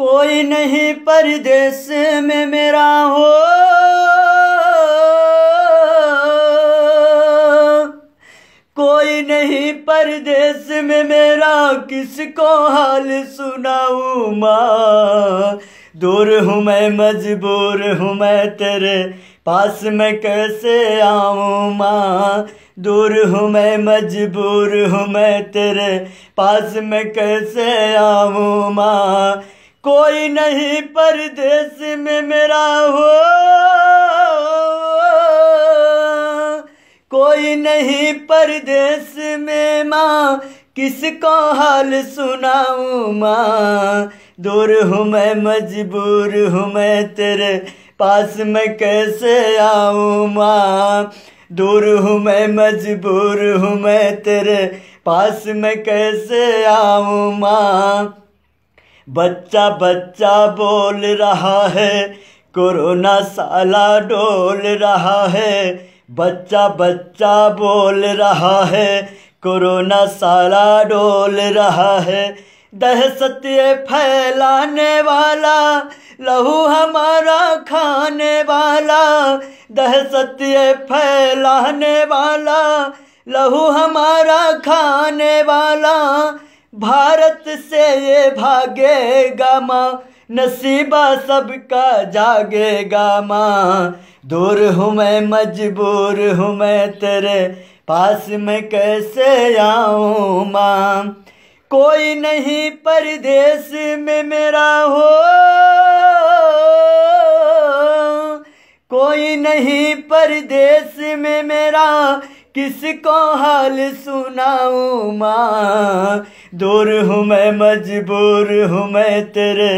कोई नहीं परदेश में मेरा हो कोई नहीं परदेश में मेरा किसको हाल सुनाऊ माँ दूर हूँ मैं मजबूर हूँ मैं तेरे पास में कैसे आऊँ माँ दूर हूँ मैं मजबूर हूँ मैं तेरे पास मैं कैसे आऊँ माँ कोई नहीं परदेश में मेरा हो कोई नहीं परदेश में माँ किसको हाल सुनाऊँ माँ दूर हूँ मैं मजबूर हूँ मैं तेरे पास मैं कैसे आऊँ माँ दूर हूँ मैं मजबूर हूँ मैं तेरे पास मैं कैसे आऊँ माँ बच्चा बच्चा बोल रहा है कोरोना साला डोल रहा है बच्चा बच्चा बोल रहा है कोरोना साला डोल रहा है दहशत ये फैलाने वाला लहू हमारा खाने वाला दहशत ये फैलाने वाला लहू हमारा खाने वाला भारत से भागेगा माँ नसीबा सबका जागेगा माँ दूर हूँ मैं मजबूर हूँ मैं तेरे पास में कैसे आऊँ माँ कोई नहीं परदेश में मेरा हो कोई नहीं परदेश में मेरा किसको हाल सुनाऊँ माँ दूर हूँ मैं मजबूर हूँ मैं तेरे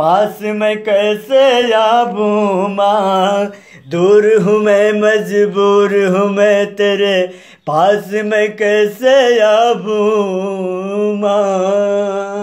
पास मैं कैसे आबू माँ दूर हूँ मैं मजबूर हूँ मैं तेरे पास मैं कैसे आबूँ माँ